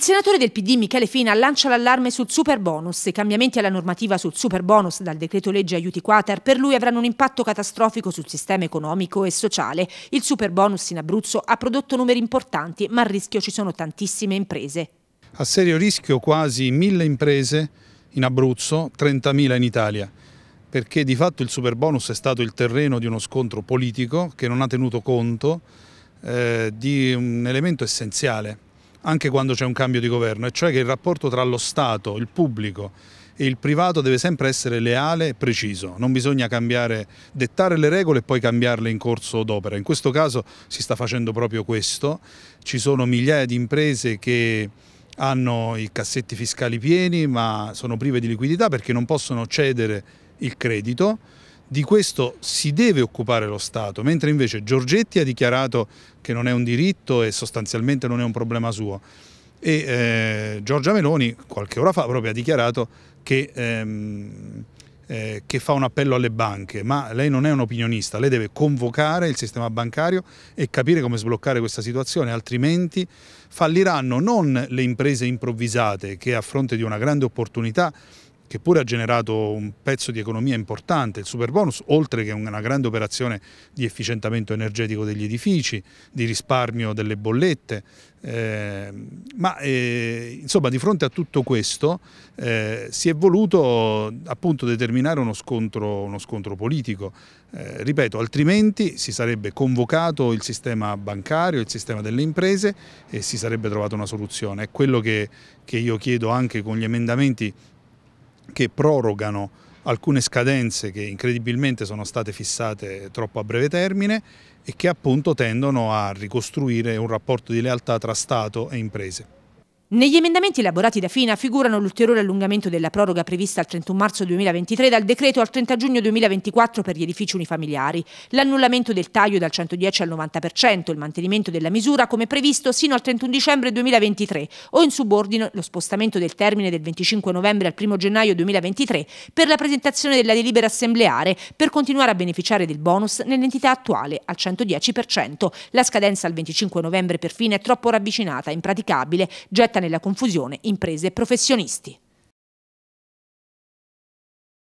Il senatore del PD Michele Fina lancia l'allarme sul super bonus. I cambiamenti alla normativa sul super bonus dal decreto legge aiuti quater per lui avranno un impatto catastrofico sul sistema economico e sociale. Il super bonus in Abruzzo ha prodotto numeri importanti, ma a rischio ci sono tantissime imprese. A serio rischio quasi mille imprese in Abruzzo, 30.000 in Italia perché di fatto il super bonus è stato il terreno di uno scontro politico che non ha tenuto conto eh, di un elemento essenziale anche quando c'è un cambio di governo, e cioè che il rapporto tra lo Stato, il pubblico e il privato deve sempre essere leale e preciso, non bisogna cambiare, dettare le regole e poi cambiarle in corso d'opera. In questo caso si sta facendo proprio questo, ci sono migliaia di imprese che hanno i cassetti fiscali pieni ma sono prive di liquidità perché non possono cedere il credito di questo si deve occupare lo Stato, mentre invece Giorgetti ha dichiarato che non è un diritto e sostanzialmente non è un problema suo. E eh, Giorgia Meloni qualche ora fa proprio ha dichiarato che, ehm, eh, che fa un appello alle banche, ma lei non è un opinionista, lei deve convocare il sistema bancario e capire come sbloccare questa situazione, altrimenti falliranno non le imprese improvvisate che a fronte di una grande opportunità che pure ha generato un pezzo di economia importante, il super bonus, oltre che una grande operazione di efficientamento energetico degli edifici, di risparmio delle bollette, eh, ma eh, insomma di fronte a tutto questo eh, si è voluto appunto determinare uno scontro, uno scontro politico, eh, ripeto altrimenti si sarebbe convocato il sistema bancario, il sistema delle imprese e si sarebbe trovata una soluzione, è quello che, che io chiedo anche con gli emendamenti che prorogano alcune scadenze che incredibilmente sono state fissate troppo a breve termine e che appunto tendono a ricostruire un rapporto di lealtà tra Stato e imprese. Negli emendamenti elaborati da FINA figurano l'ulteriore allungamento della proroga prevista al 31 marzo 2023 dal decreto al 30 giugno 2024 per gli edifici unifamiliari, l'annullamento del taglio dal 110 al 90%, il mantenimento della misura come previsto sino al 31 dicembre 2023 o in subordine lo spostamento del termine del 25 novembre al 1 gennaio 2023 per la presentazione della delibera assembleare per continuare a beneficiare del bonus nell'entità attuale al 110%. La scadenza al 25 novembre per FINA è troppo ravvicinata, impraticabile, getta nella confusione imprese e professionisti.